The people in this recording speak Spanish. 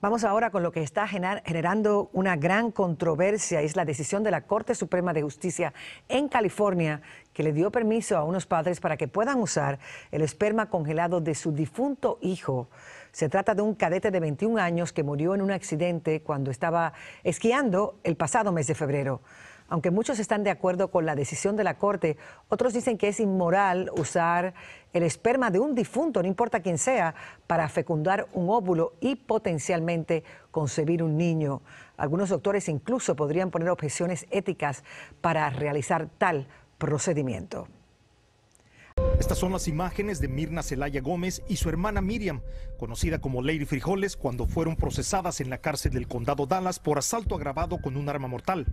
Vamos ahora con lo que está generando una gran controversia, es la decisión de la Corte Suprema de Justicia en California que le dio permiso a unos padres para que puedan usar el esperma congelado de su difunto hijo. Se trata de un cadete de 21 años que murió en un accidente cuando estaba esquiando el pasado mes de febrero. Aunque muchos están de acuerdo con la decisión de la Corte, otros dicen que es inmoral usar el esperma de un difunto, no importa quién sea, para fecundar un óvulo y potencialmente concebir un niño. Algunos doctores incluso podrían poner objeciones éticas para realizar tal procedimiento. Estas son las imágenes de Mirna Celaya Gómez y su hermana Miriam, conocida como Lady Frijoles, cuando fueron procesadas en la cárcel del condado Dallas por asalto agravado con un arma mortal.